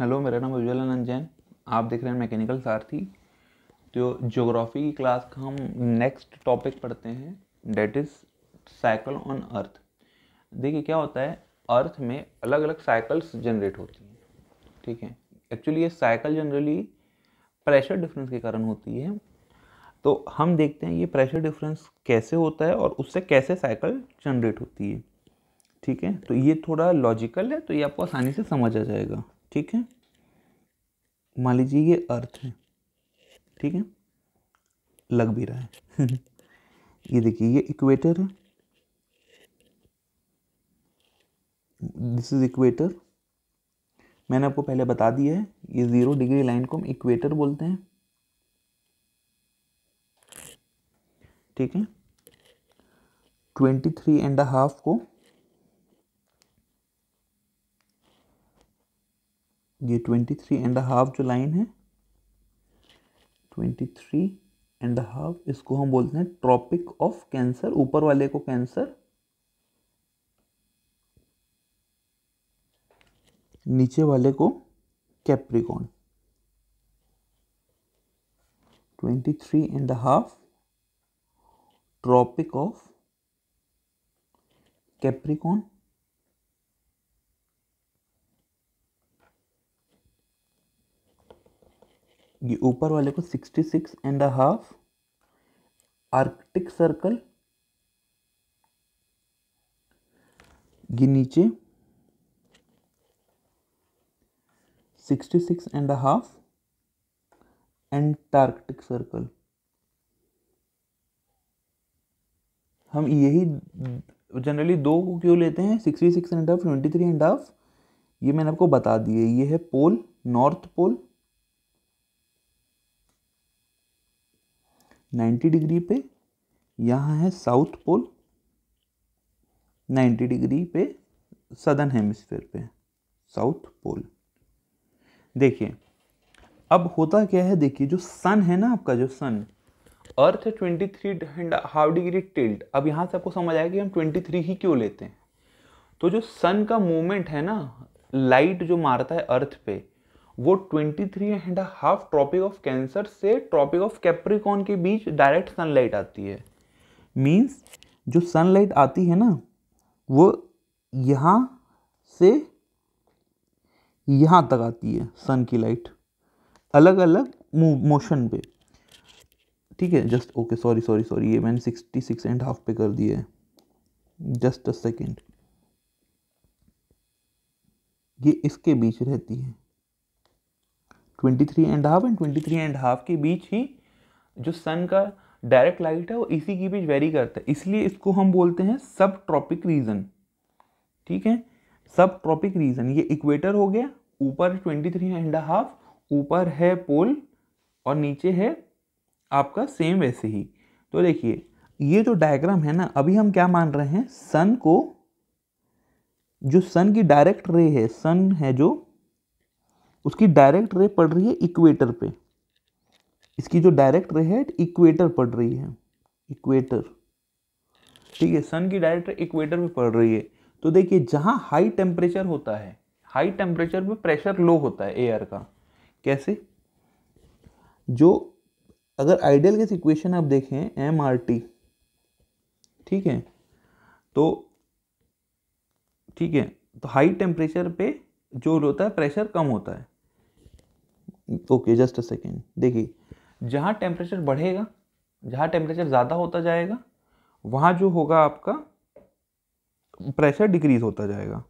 hello मेरा नाम उज्ज्वल आनंद जैन आप देख रहे हैं मैकेनिकल सारथी तो ज्योग्राफी की क्लास का हम नेक्स्ट टॉपिक पढ़ते हैं that is cycle on earth देखिए क्या होता है अर्थ में अलग अलग साइकिल्स जनरेट होती हैं ठीक है एक्चुअली ये साइकिल जनरली प्रेशर डिफरेंस के कारण होती है तो हम देखते हैं ये प्रेशर डिफरेंस कैसे होता है और उससे कैसे साइकिल जनरेट होती है ठीक है तो ये थोड़ा लॉजिकल है तो ये आपको आसानी से समझ आ जाएगा ठीक है मान लीजिए ये अर्थ है ठीक है लग भी रहा है ये देखिए ये इक्वेटर है दिस इज इक्वेटर मैंने आपको पहले बता दिया है ये ज़ीरो डिग्री लाइन को हम इक्वेटर बोलते हैं ठीक है ट्वेंटी थ्री एंड हाफ को ये ट्वेंटी थ्री एंड हाफ जो लाइन है ट्वेंटी थ्री एंड हाफ इसको हम बोलते हैं ट्रॉपिक ऑफ कैंसर ऊपर वाले को कैंसर नीचे वाले को Capricorn twenty three and half tropic of Capricorn ये ऊपर वाले को sixty six and a half Arctic circle ये नीचे sixty six and a half Antarctic circle हम यही जनरली दो को क्यों लेते हैं sixty six and half twenty three and half ये मैंने आपको बता दिए ये है पोल नॉर्थ पोल 90 डिग्री पे यहाँ है साउथ पोल 90 डिग्री पे सदर्न हेमस्फेयर पे साउथ पोल देखिए अब होता क्या है देखिए जो सन है ना आपका जो सन अर्थ है twenty three and half degree tilt अब यहाँ से आपको समझ आएगा कि हम ट्वेंटी थ्री ही क्यों लेते हैं तो जो सन का मूवमेंट है ना लाइट जो मारता है अर्थ पे वो twenty three and half tropic of Cancer से ट्रॉपिक ऑफ कैप्रिकॉन के बीच डायरेक्ट सनलाइट आती है मीन्स जो सनलाइट आती है ना वो यहाँ से यहाँ तक आती है सन की लाइट अलग अलग मोशन पे ठीक है just okay sorry sorry sorry ये मैंने सिक्सटी सिक्स एंड हाफ पे कर दिया है जस्ट अ सेकेंड ये इसके बीच रहती है twenty three and half and twenty three and half के बीच ही जो सन का डायरेक्ट लाइट है वो इसी के बीच वेरी करता है इसलिए इसको हम बोलते हैं सब ट्रॉपिक रीजन ठीक है सब ट्रॉपिक रीजन ये इक्वेटर हो गया ऊपर ट्वेंटी थ्री एंड हाफ ऊपर है पोल और नीचे है आपका सेम वैसे ही तो देखिए ये जो डायग्राम है ना अभी हम क्या मान रहे हैं सन को जो सन की डायरेक्ट रे है सन है जो उसकी डायरेक्ट रे पड़ रही है इक्वेटर पे इसकी जो डायरेक्ट रे है इक्वेटर पड़ रही है इक्वेटर ठीक है सन की डायरेक्ट रे इक्वेटर पे पड़ रही है तो देखिए जहां हाई टेम्परेचर होता है हाई टेम्परेचर पे प्रेशर लो होता है एयर का कैसे जो अगर आइडियल गैस इक्वेशन आप देखें एम आर टी ठीक है तो ठीक है तो हाई टेम्परेचर पे जो होता है प्रेशर कम होता है ओके जस्ट अ सेकेंड देखिए जहाँ टेम्परेचर बढ़ेगा जहाँ टेम्परेचर ज़्यादा होता जाएगा वहाँ जो होगा आपका प्रेशर डिक्रीज़ होता जाएगा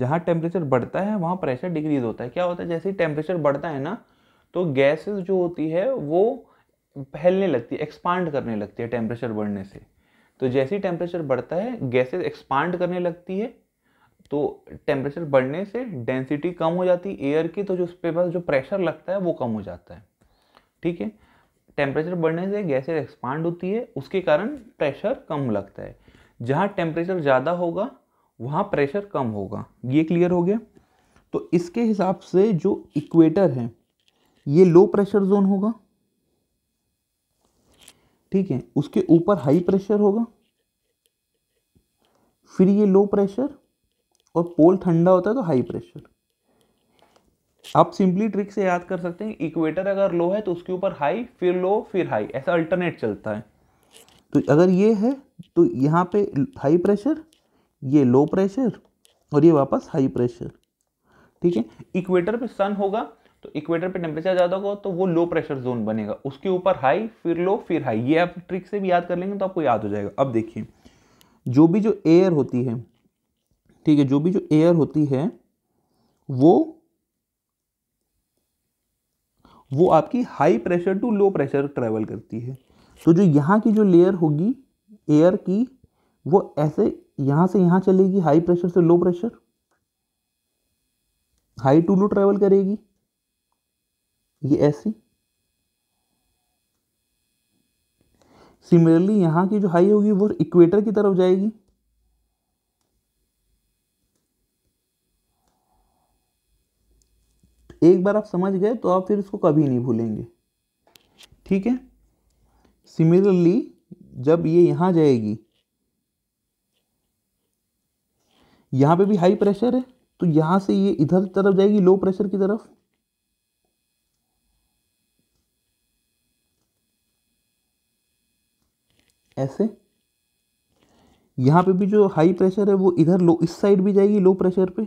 जहाँ टेम्परेचर बढ़ता है वहाँ प्रेशर डिक्रीज़ होता है क्या होता है जैसे ही टेम्परेचर बढ़ता है ना तो गैसेस जो होती है वो फैलने लगती है एक्सपांड करने लगती है टेम्परेचर बढ़ने से तो जैसे ही टेम्परेचर बढ़ता है गैसेस एक्सपांड करने लगती है तो टेम्परेचर बढ़ने से डेंसिटी कम हो जाती है एयर की तो जो उस पर पास जो प्रेशर लगता है वो कम हो जाता है ठीक है टेम्परेचर बढ़ने से गैसेज एक्सपांड होती है उसके कारण प्रेशर कम लगता है जहाँ टेम्परेचर ज़्यादा होगा वहाँ प्रेशर कम होगा ये क्लियर हो गया तो इसके हिसाब से जो इक्वेटर है ये लो प्रेशर जोन होगा ठीक है उसके ऊपर हाई प्रेशर होगा फिर ये लो प्रेशर और पोल ठंडा होता है तो हाई प्रेशर आप सिंपली ट्रिक से याद कर सकते हैं इक्वेटर अगर लो है तो उसके ऊपर हाई फिर लो फिर हाई ऐसा अल्टरनेट चलता है तो अगर ये है तो यहाँ पे हाई प्रेशर ये लो प्रेशर और ये वापस हाई प्रेशर ठीक है इक्वेटर पे सन होगा तो इक्वेटर पे टेम्परेचर ज़्यादा होगा तो वो लो प्रेशर जोन बनेगा उसके ऊपर हाई फिर लो फिर हाई ये आप ट्रिक से भी याद कर लेंगे तो आपको याद हो जाएगा अब देखिए जो भी जो एयर होती है ठीक है जो भी जो एयर होती है वो वो आपकी high pressure to low pressure travel करती है तो जो यहाँ की जो लेयर होगी एयर की वो ऐसे यहाँ से यहाँ चलेगी हाई प्रेशर से low pressure high to low travel करेगी ये ऐसी सिमिलरली यहाँ की जो हाई होगी वो इक्वेटर की तरफ जाएगी एक बार आप समझ गए तो आप फिर उसको कभी नहीं भूलेंगे ठीक है सिमिलरली जब ये यहां जाएगी यहां पे भी हाई प्रेशर है तो यहां से ये इधर तरफ जाएगी लो प्रेशर की तरफ ऐसे यहां पे भी जो हाई प्रेशर है वो इधर लो इस साइड भी जाएगी लो प्रेशर पे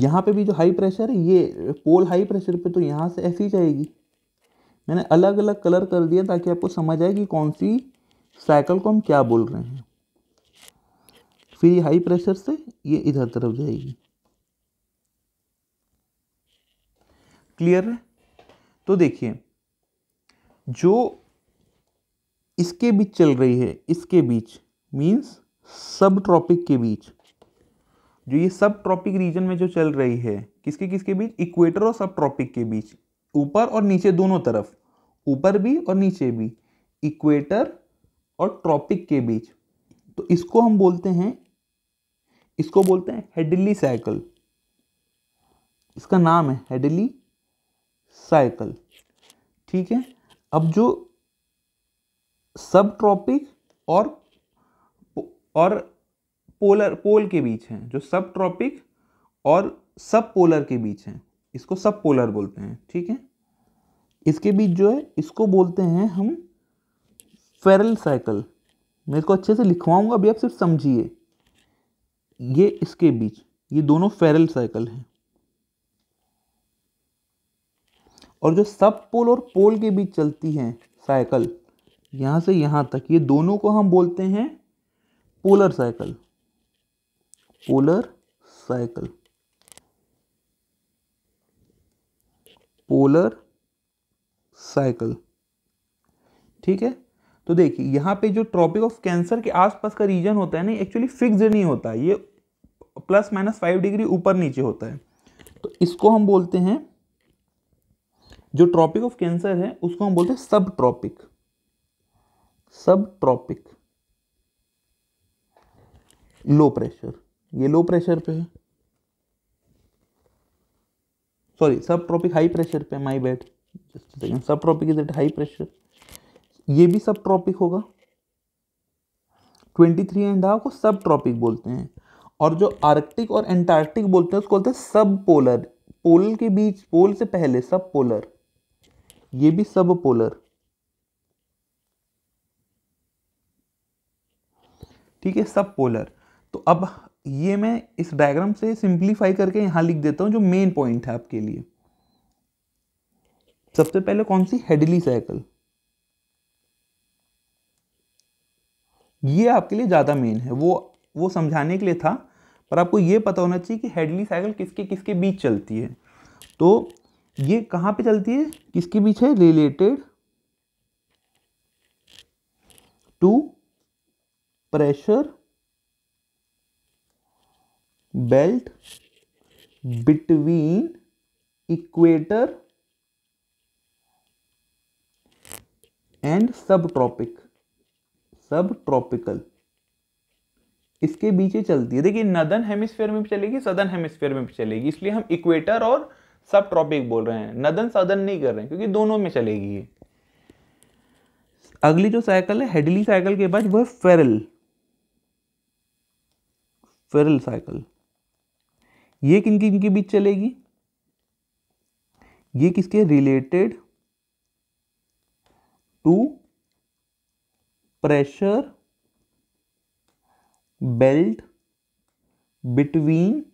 यहाँ पे भी जो हाई प्रेशर है ये पोल हाई प्रेशर पे तो यहाँ से ऐसी जाएगी मैंने अलग अलग कलर कर दिया ताकि आपको समझ आए कि कौन सी साइकिल को हम क्या बोल रहे हैं फिर ये हाई प्रेशर से ये इधर तरफ जाएगी क्लियर है तो देखिए जो इसके बीच चल रही है इसके बीच मींस सब ट्रॉपिक के बीच जो ये सब ट्रॉपिक रीजन में जो चल रही है किसके किसके बीच इक्वेटर और सब ट्रॉपिक के बीच ऊपर और नीचे दोनों तरफ ऊपर भी और नीचे भी इक्वेटर और ट्रॉपिक के बीच तो इसको हम बोलते हैं इसको बोलते हैं हेडली साइकिल इसका नाम है हेडली साइकिल ठीक है अब जो सब ट्रॉपिक और और पोलर पोल के बीच हैं जो सब ट्रॉपिक और सब पोलर के बीच हैं इसको सब पोलर बोलते हैं ठीक है इसके बीच जो है इसको बोलते हैं हम फेरल साइकिल मैं इसको अच्छे से लिखवाऊंगा अभी आप सिर्फ समझिए ये इसके बीच ये दोनों फेरल साइकिल हैं और जो सब पोल और पोल के बीच चलती हैं साइकिल यहाँ से यहाँ तक ये दोनों को हम बोलते हैं polar cycle polar cycle polar cycle ठीक है तो देखिए यहां पे जो ट्रॉपिक ऑफ कैंसर के आसपास का रीजन होता है ना एक्चुअली फिक्स नहीं होता है ये प्लस माइनस फाइव डिग्री ऊपर नीचे होता है तो इसको हम बोलते हैं जो ट्रॉपिक ऑफ कैंसर है उसको हम बोलते हैं सब ट्रॉपिक सब ट्रॉपिक लो प्रेशर ये लो प्रेशर पे है सॉरी सब ट्रॉपिक हाई प्रेशर पे my bad sub tropic is at high pressure ये भी सब ट्रॉपिक होगा ट्वेंटी थ्री एंड हाफ को सब ट्रॉपिक बोलते हैं और जो आर्कटिक और एंटार्कटिक बोलते हैं उसको बोलते हैं सब पोलर पोल के बीच पोल से पहले सब पोलर ये भी सब पोलर ठीक है सब पोलर तो अब ये मैं इस डायग्राम से सिंप्लीफाई करके यहां लिख देता हूं जो मेन पॉइंट है आपके लिए सबसे पहले कौन सी हेडली साइकिल ये आपके लिए ज़्यादा मेन है वो वो समझाने के लिए था पर आपको ये पता होना चाहिए कि हेडली साइकिल किसके किसके बीच चलती है तो ये कहां पे चलती है किसके बीच है related to pressure belt between equator and sub tropic sub tropical इसके बीचे चलती है देखिए नदन हेमिस्फेयर में भी चलेगी सदन हेमिस्फेयर में भी चलेगी इसलिए हम इक्वेटर और सब ट्रॉपिक बोल रहे हैं नदन सदन नहीं कर रहे हैं क्योंकि दोनों में चलेगी ये अगली जो साइकिल है हेडली साइकिल के बाद वह फेरल फेरल साइकिल ये किन किन के बीच चलेगी ये किसके related to pressure belt between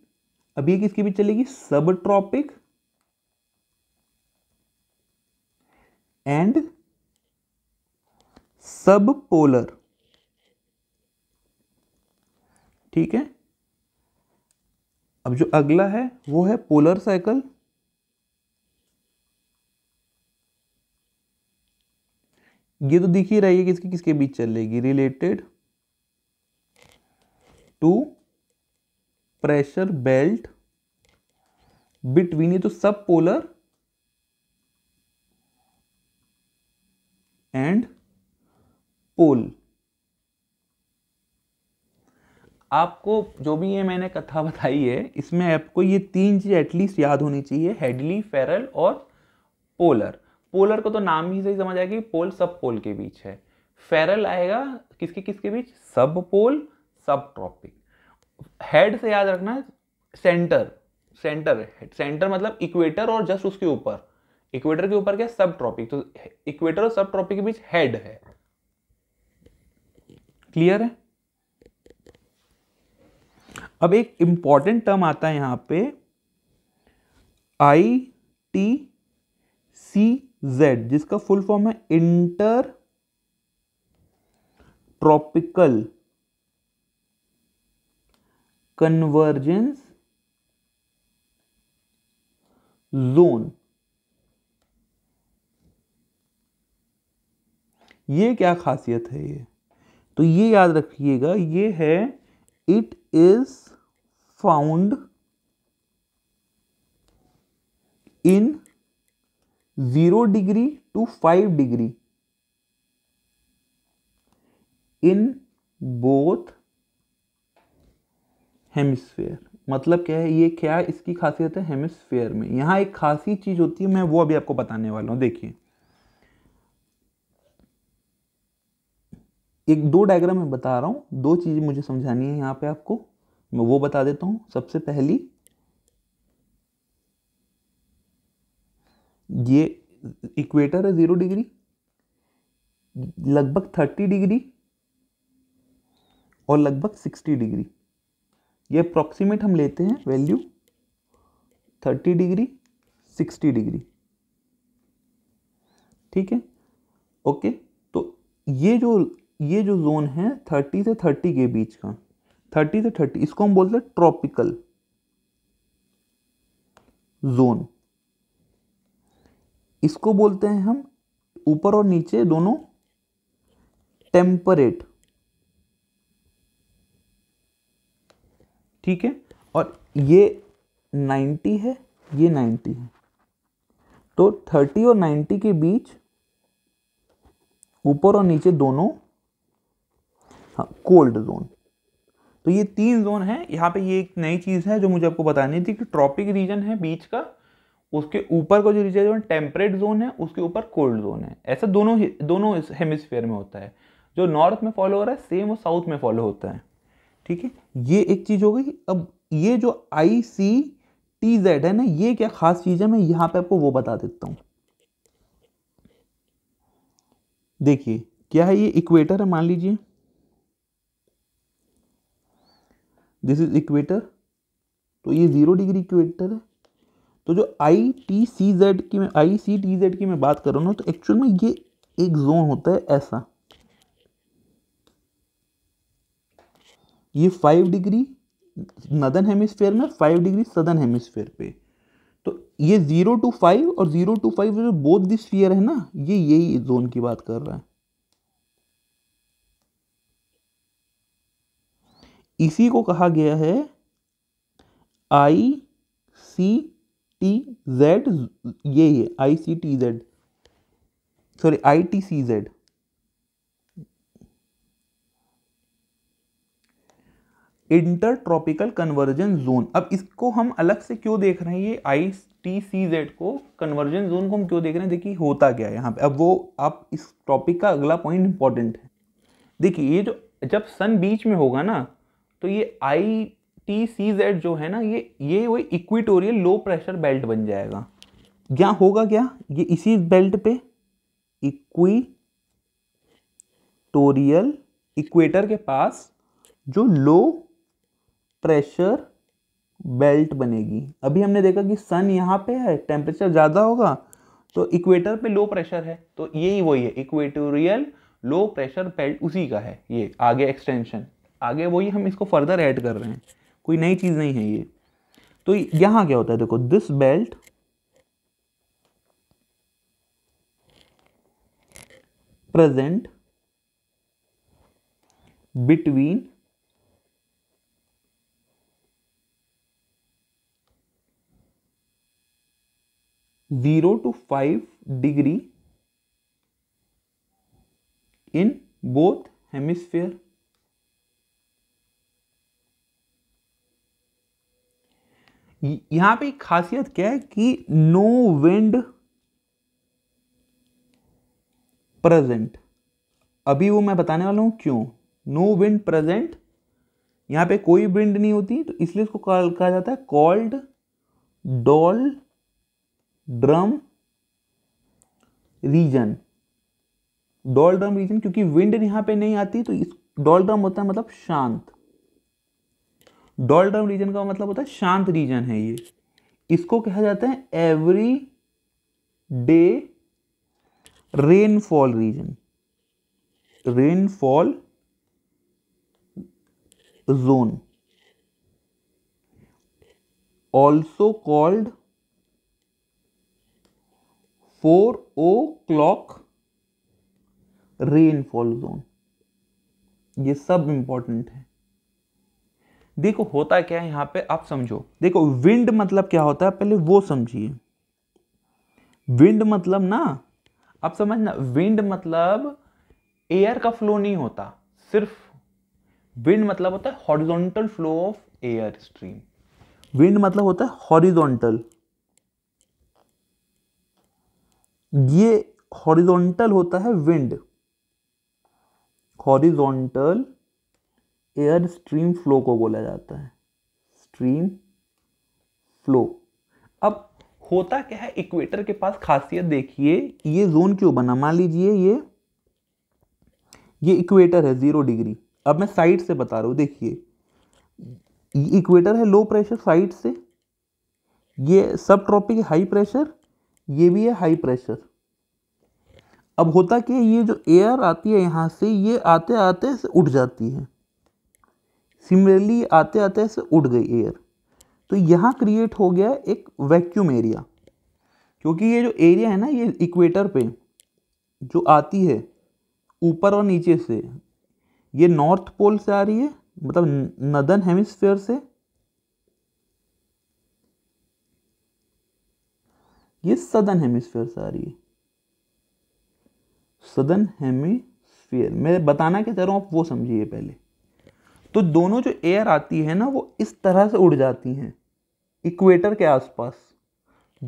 अब ये किसके बीच चलेगी सब ट्रॉपिक एंड सब पोलर ठीक है अब जो अगला है वो है पोलर साइकिल ये तो दिख ही रही है कि इसकी किसके बीच चलेगी related to pressure belt between ये तो सब पोलर एंड पोल आपको जो भी ये मैंने कथा बताई है इसमें आपको ये तीन चीज़ एटलीस्ट याद होनी चाहिए हेडली फेरल और पोलर पोलर को तो नाम ही सही समझ आएगा कि पोल सब पोल के बीच है फेरल आएगा किसके किसके बीच सब पोल सब ट्रॉपिक हेड से याद रखना सेंटर सेंटर सेंटर मतलब इक्वेटर और जस्ट उसके ऊपर इक्वेटर के ऊपर क्या सब ट्रॉपिक तो इक्वेटर और सब ट्रॉपिक के बीच हेड है क्लियर है अब एक इंपॉर्टेंट टर्म आता है यहां पे आई टी सी जेड जिसका फुल फॉर्म है इंटर ट्रॉपिकल कन्वर्जेंस जोन ये क्या खासियत है ये तो ये याद रखिएगा ये है it is found in 0 degree to 5 degree in both hemisphere मतलब क्या है ये क्या इसकी खासियत है हेमिस्फेयर में यहाँ एक खासी चीज़ होती है मैं वो अभी आपको बताने वाला हूँ देखिए एक दो डायग्राम मैं बता रहा हूँ दो चीज़ें मुझे समझानी है यहाँ पे आपको मैं वो बता देता हूँ सबसे पहली ये इक्वेटर है ज़ीरो डिग्री लगभग थर्टी डिग्री और लगभग सिक्सटी डिग्री ये अप्रॉक्सीमेट हम लेते हैं value thirty degree sixty degree ठीक है ओके तो ये जो ये जो जोन है थर्टी से थर्टी के बीच का थर्टी से थर्टी इसको हम बोलते हैं ट्रॉपिकल जोन इसको बोलते हैं हम ऊपर और नीचे दोनों टेम्परेट ठीक है और ये नाइन्टी है ये नाइन्टी है तो थर्टी और नाइन्टी के बीच ऊपर और नीचे दोनों कोल्ड हाँ, जोन तो ये तीन जोन है यहाँ पे ये एक नई चीज़ है जो मुझे आपको बतानी थी कि ट्रॉपिक रीजन है बीच का उसके ऊपर का जो रीजन है टेम्परेट जोन है उसके ऊपर कोल्ड जोन है ऐसा दोनों दोनों हेमिसफेयर में होता है जो नॉर्थ में फॉलो हो रहा है सेम वो साउथ में फॉलो होता है ठीक है ये एक चीज़ हो गई अब ये जो आई सी टी जेड है ना ये क्या खास चीज़ है मैं यहाँ पे आपको वो बता देता हूँ देखिए क्या है ये इक्वेटर है मान लीजिए दिस इज इक्वेटर तो ये जीरो डिग्री इक्वेटर है तो जो आई टी सी जेड की मैं आई सी टी जेड की मैं बात कर रहा हूँ ना तो एक्चुअल में ये एक जोन होता है ऐसा ये फाइव डिग्री नदन हेमिस्फेयर में फाइव डिग्री सदन हेमिस्फेयर पे तो ये जीरो टू फाइव और जीरो टू फाइव जो बोथ दिस फियर है ना ये यही जोन की बात कर रहा है इसी को कहा गया है आई सी टी जेड ये है I C T Z sorry I T C Z inter tropical convergence zone अब इसको हम अलग से क्यों देख रहे हैं ये आई टी सी जेड को कन्वर्जन जोन को हम क्यों देख रहे हैं देखिए होता क्या है यहाँ पे अब वो आप इस टॉपिक का अगला पॉइंट इंपॉर्टेंट है देखिए ये जो जब सन बीच में होगा ना तो ये आई टी सी जेड जो है ना ये ये वो इक्विटोरियल लो प्रेशर बेल्ट बन जाएगा क्या होगा क्या ये इसी बेल्ट पे इक्विटोरियल इक्वेटर के पास जो लो प्रेशर बेल्ट बनेगी अभी हमने देखा कि सन यहाँ पे है टेम्परेचर ज़्यादा होगा तो इक्वेटर पे लो प्रेशर है तो यही वही है इक्वेटोरियल लो प्रेशर बेल्ट उसी का है ये आगे एक्सटेंशन आगे वही हम इसको फर्दर ऐड कर रहे हैं कोई नई चीज़ नहीं है ये तो यहाँ क्या होता है देखो this belt present between zero to five degree in both hemisphere यहां पे खासियत क्या है कि नो विंड प्रेजेंट अभी वो मैं बताने वाला हूं क्यों नो विंड प्रेजेंट यहां पे कोई विंड नहीं होती तो इसलिए इसको कहा जाता है called doldrum region doldrum region क्योंकि विंड यहां पे नहीं आती तो इस डॉल ड्रम होता है मतलब शांत डॉल्ड्रम रीजन का मतलब होता है शांत रीजन है ये इसको कहा जाता है every day rainfall region rainfall zone also called four o'clock rainfall zone ये सब इंपॉर्टेंट है देखो होता क्या है यहाँ पे आप समझो देखो विंड मतलब क्या होता है पहले वो समझिए विंड मतलब ना आप समझना विंड मतलब एयर का फ्लो नहीं होता सिर्फ विंड मतलब होता है horizontal flow of air stream wind मतलब होता है हॉरिजॉन्टल ये हॉरिजॉन्टल होता है wind horizontal air stream flow को बोला जाता है स्ट्रीम फ्लो अब होता क्या है इक्वेटर के पास खासियत देखिए ये जोन क्यों बना मान लीजिए ये ये इक्वेटर है जीरो डिग्री अब मैं साइड से बता रहा हूं देखिए इक्वेटर है लो प्रेशर साइड से ये सब ट्रॉपिक हाई प्रेशर ये भी है हाई प्रेशर अब होता क्या ये जो एयर आती है यहां से ये आते आते उठ जाती है सिमिलरली आते आते ऐसे उड़ गई एयर तो यहाँ क्रिएट हो गया एक वैक्यूम एरिया क्योंकि ये जो एरिया है ना ये इक्वेटर पे जो आती है ऊपर और नीचे से ये नॉर्थ पोल से आ रही है मतलब नदन हेमिस्फेयर से ये सदन हेमिस्फेयर से आ रही है सदन हेमिस्फेयर मैं बताना क्या चाह रहा हूँ आप वो समझिए पहले तो दोनों जो एयर आती है ना वो इस तरह से उड़ जाती हैं इक्वेटर के आसपास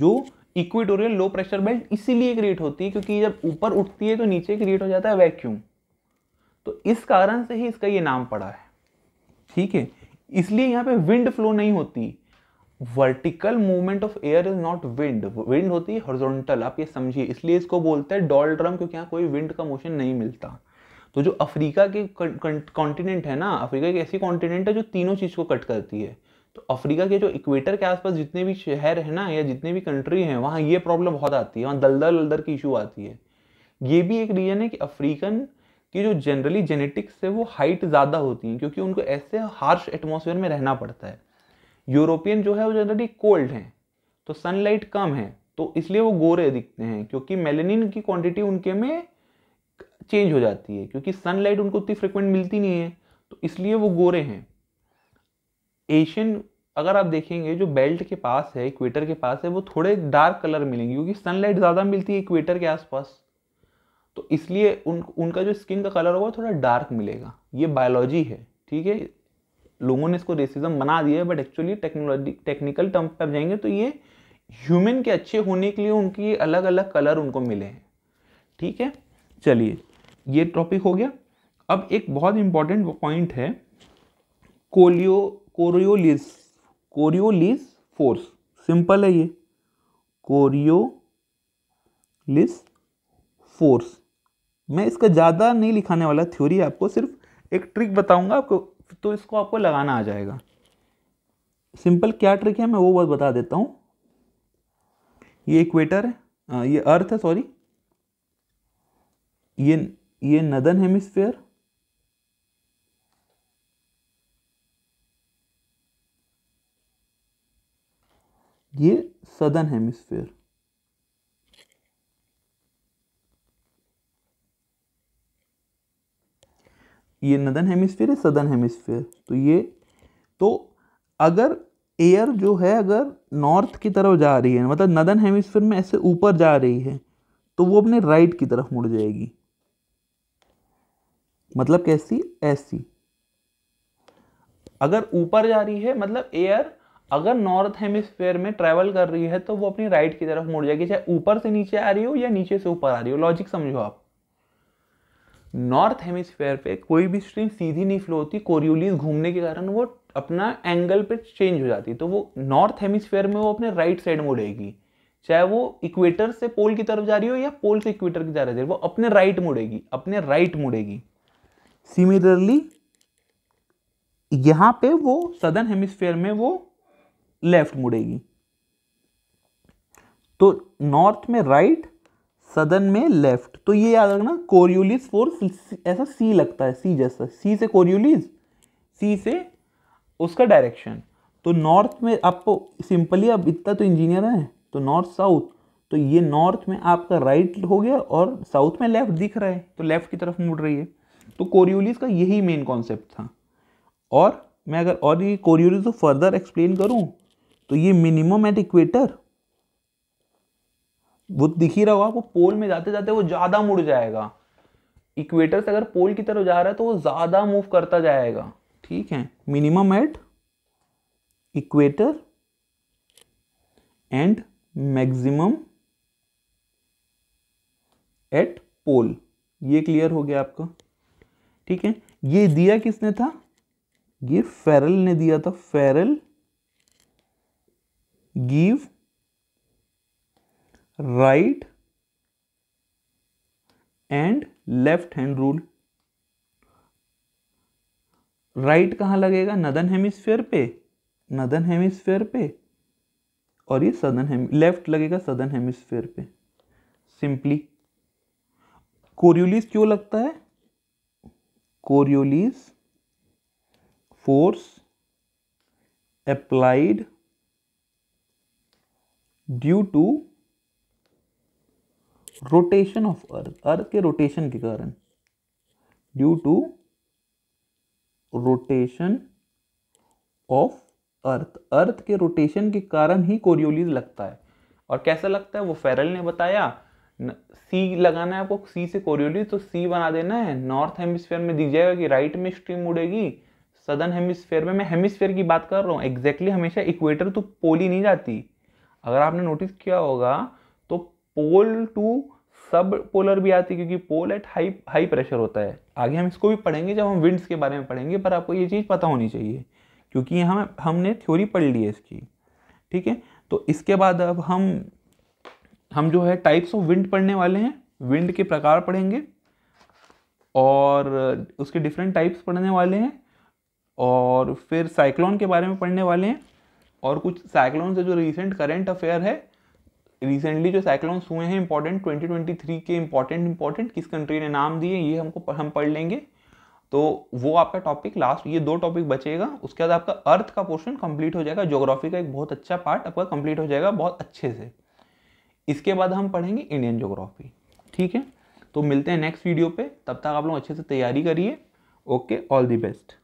जो इक्वेटोरियल लो प्रेशर बेल्ट इसीलिए क्रिएट होती है क्योंकि जब ऊपर उठती है तो नीचे क्रिएट हो जाता है वैक्यूम तो इस कारण से ही इसका ये नाम पड़ा है ठीक है इसलिए यहाँ पे विंड फ्लो नहीं होती vertical movement of air is not wind wind होती है हॉरिजॉन्टल आप ये समझिए इसलिए इसको बोलते हैं डॉल ड्रम क्योंकि यहाँ कोई विंड का मोशन नहीं मिलता तो जो अफ्रीका के कॉन्टिनेंट है ना अफ्रीका एक ऐसी कॉन्टिनेंट है जो तीनों चीज़ को कट करती है तो अफ्रीका के जो इक्वेटर के आसपास जितने भी शहर है ना या जितने भी कंट्री हैं वहाँ ये प्रॉब्लम बहुत आती है वहाँ दलदल उलदल की इशू आती है ये भी एक रीज़न है कि अफ्रीकन की जो जनरली जेनेटिक्स है वो हाइट ज़्यादा होती है क्योंकि उनको ऐसे हार्श एटमोसफेयर में रहना पड़ता है यूरोपियन जो है वो जनरली कोल्ड हैं तो सनलाइट कम है तो इसलिए वो गोरे दिखते हैं क्योंकि मेलेनिन की क्वांटिटी उनके में चेंज हो जाती है क्योंकि सनलाइट उनको उतनी फ्रिक्वेंट मिलती नहीं है तो इसलिए वो गोरे हैं एशियन अगर आप देखेंगे जो बेल्ट के पास है इक्वेटर के पास है वो थोड़े डार्क कलर मिलेंगे क्योंकि सनलाइट ज़्यादा मिलती है इक्वेटर के आसपास तो इसलिए उन उनका जो स्किन का कलर होगा थोड़ा डार्क मिलेगा ये बायोलॉजी है ठीक है लोगों ने इसको रेसिज्म बना दिया है but actually technology technical term पर आप जाएंगे तो ये ह्यूमन के अच्छे होने के लिए उनकी अलग अलग कलर उनको मिले हैं ठीक है चलिए ये टॉपिक हो गया अब एक बहुत इंपॉर्टेंट पॉइंट है कोलियो कोरियोलिस कोरियोलिस फोर्स सिंपल है ये कोरियोलिस फोर्स मैं इसका ज़्यादा नहीं लिखाने वाला थ्योरी है आपको सिर्फ एक ट्रिक बताऊंगा आपको तो इसको आपको लगाना आ जाएगा सिंपल क्या ट्रिक है मैं वो बस बता देता हूँ ये इक्वेटर है आ, ये अर्थ है सॉरी ये ये नदन हेमिस्फेयर ये सदन हेमिस्फेयर ये नदन हेमिस्फेयर है सदन हेमिस्फेयर तो ये तो अगर एयर जो है अगर नॉर्थ की तरफ जा रही है मतलब नदन हेमिस्फेयर में ऐसे ऊपर जा रही है तो वो अपने राइट की तरफ मुड़ जाएगी मतलब कैसी ऐसी अगर ऊपर जा रही है मतलब एयर अगर नॉर्थ हेमिस्फेयर में ट्रेवल कर रही है तो वो अपनी राइट की तरफ मुड़ जाएगी चाहे ऊपर से नीचे आ रही हो या नीचे से ऊपर आ रही हो लॉजिक समझो आप नॉर्थ हेमिस्फेयर पे कोई भी स्ट्रीम सीधी नहीं फ्लो होती कोरियोलिस घूमने के कारण वो अपना एंगल पे चेंज हो जाती तो वो नॉर्थ हेमिस्फेयर में वो अपने राइट साइड मुड़ेगी चाहे वो इक्वेटर से पोल की तरफ जा रही हो या पोल से इक्वेटर की तरफ जा रही हो वो अपने राइट मुड़ेगी अपने राइट मुड़ेगी सिमिलरली यहां पे वो सदर्न हेमिस्फेयर में वो लेफ्ट मुड़ेगी तो नॉर्थ में राइट सदर्न में लेफ्ट तो ये याद रखना कोरियोलिस फोर्स ऐसा सी लगता है सी जैसा सी से कोरियोलिस सी से उसका डायरेक्शन तो नॉर्थ में आपको सिंपली अब इतना तो इंजीनियर है तो नॉर्थ साउथ तो ये नॉर्थ में आपका राइट right हो गया और साउथ में लेफ्ट दिख रहा है तो लेफ्ट की तरफ मुड़ रही है तो कोरियोलिस का यही मेन कॉन्सेप्ट था और मैं अगर और ये कोरियोलिस को फर्दर एक्सप्लेन करूं तो ये मिनिमम एट इक्वेटर वो दिख ही रहा होगा आपको पोल में जाते जाते वो ज़्यादा मुड़ जाएगा इक्वेटर से अगर पोल की तरफ जा रहा है तो वो ज़्यादा मूव करता जाएगा ठीक है minimum at equator and maximum at pole ये क्लियर हो गया आपका ठीक है ये दिया किसने था ये फेरल ने दिया था Ferrel give right and left hand rule right कहां लगेगा नदन हेमिस्फेयर पे नदन हेमिस्फेयर पे और ये सदन हेम लेफ्ट लगेगा सदन हेमिस्फेयर पे सिंपली कोरियोलिस क्यों लगता है Coriolis force applied due to rotation of earth earth के रोटेशन के कारण due to rotation of earth earth के रोटेशन के कारण ही कोरियोलिस लगता है और कैसा लगता है वो फेरल ने बताया सी लगाना है आपको सी से कोरियोली तो सी बना देना है नॉर्थ हेमिस्फेयर में दिख जाएगा कि राइट में स्ट्रीम उड़ेगी सदर्न हेमिस्फेयर में मैं हेमिस्फेयर की बात कर रहा हूँ एग्जैक्टली exactly हमेशा इक्वेटर तो पोल ही नहीं जाती अगर आपने नोटिस किया होगा तो पोल टू सब पोलर भी आती क्योंकि pole at high high pressure होता है आगे हम इसको भी पढ़ेंगे जब हम विंड्स के बारे में पढ़ेंगे पर आपको ये चीज़ पता होनी चाहिए क्योंकि हम हमने थ्योरी पढ़ ली है इसकी ठीक है तो इसके बाद अब हम हम जो है टाइप्स ऑफ विंड पढ़ने वाले हैं विंड के प्रकार पढ़ेंगे और उसके डिफरेंट टाइप्स पढ़ने वाले हैं और फिर साइक्लोन के बारे में पढ़ने वाले हैं और कुछ साइक्लोन से जो रिसेंट करेंट अफेयर है रिसेंटली जो साइक्लोन्स हुए हैं इंपॉर्टेंट 2023 के इंपॉर्टेंट इंपॉर्टेंट किस कंट्री ने नाम दिए ये हमको हम पढ़ लेंगे तो वो आपका टॉपिक लास्ट ये दो टॉपिक बचेगा उसके बाद आपका अर्थ का पोर्शन कंप्लीट हो जाएगा ज्योग्राफी का एक बहुत अच्छा पार्ट आपका कंप्लीट हो जाएगा बहुत अच्छे से इसके बाद हम पढ़ेंगे इंडियन जोग्राफी ठीक है तो मिलते हैं नेक्स्ट वीडियो पे तब तक आप लोग अच्छे से तैयारी करिए ओके ऑल दी बेस्ट